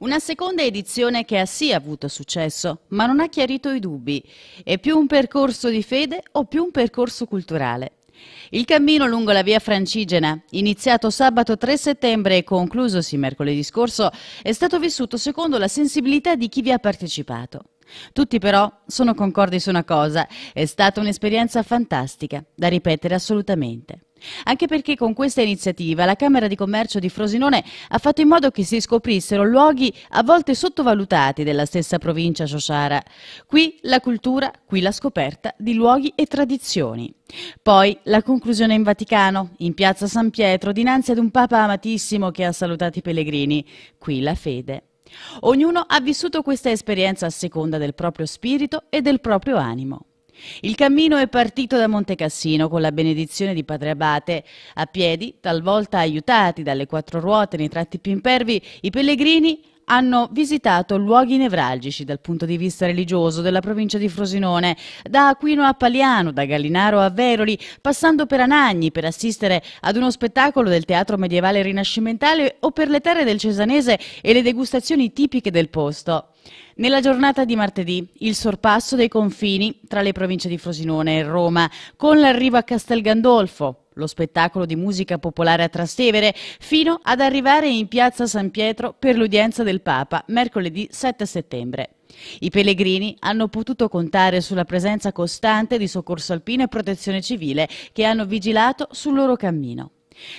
Una seconda edizione che ha sì avuto successo, ma non ha chiarito i dubbi. È più un percorso di fede o più un percorso culturale? Il cammino lungo la via francigena, iniziato sabato 3 settembre e conclusosi mercoledì scorso, è stato vissuto secondo la sensibilità di chi vi ha partecipato. Tutti però sono concordi su una cosa, è stata un'esperienza fantastica, da ripetere assolutamente. Anche perché con questa iniziativa la Camera di Commercio di Frosinone ha fatto in modo che si scoprissero luoghi a volte sottovalutati della stessa provincia Sociara. Qui la cultura, qui la scoperta di luoghi e tradizioni. Poi la conclusione in Vaticano, in piazza San Pietro, dinanzi ad un Papa amatissimo che ha salutato i pellegrini. Qui la fede. Ognuno ha vissuto questa esperienza a seconda del proprio spirito e del proprio animo. Il cammino è partito da Montecassino con la benedizione di Padre Abate. A piedi, talvolta aiutati dalle quattro ruote nei tratti più impervi, i pellegrini hanno visitato luoghi nevralgici dal punto di vista religioso della provincia di Frosinone, da Aquino a Paliano, da Gallinaro a Veroli, passando per Anagni per assistere ad uno spettacolo del teatro medievale rinascimentale o per le terre del Cesanese e le degustazioni tipiche del posto. Nella giornata di martedì il sorpasso dei confini tra le province di Frosinone e Roma con l'arrivo a Castel Gandolfo, lo spettacolo di musica popolare a Trastevere, fino ad arrivare in piazza San Pietro per l'udienza del Papa mercoledì 7 settembre. I pellegrini hanno potuto contare sulla presenza costante di soccorso alpino e protezione civile che hanno vigilato sul loro cammino.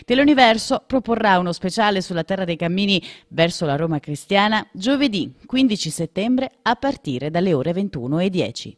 Teleuniverso proporrà uno speciale sulla Terra dei Cammini verso la Roma cristiana giovedì 15 settembre a partire dalle ore 21.10.